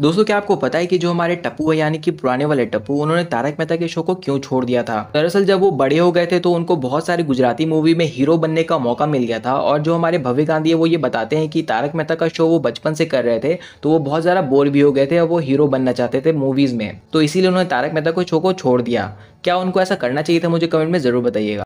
दोस्तों क्या आपको पता है कि जो हमारे टप्पू है यानी कि पुराने वाले टप्पू उन्होंने तारक मेहता के शो को क्यों छोड़ दिया था दरअसल जब वो बड़े हो गए थे तो उनको बहुत सारी गुजराती मूवी में हीरो बनने का मौका मिल गया था और जो हमारे भव्य गांधी है वो ये बताते हैं कि तारक मेहता का शो वो बचपन से कर रहे थे तो वो बहुत ज़्यादा बोर भी हो गए थे और वो हीरो बनना चाहते थे मूवीज़ में तो इसीलिए उन्होंने तारक मेहता को शो को छोड़ दिया क्या उनको ऐसा करना चाहिए था मुझे कमेंट में ज़रूर बताइएगा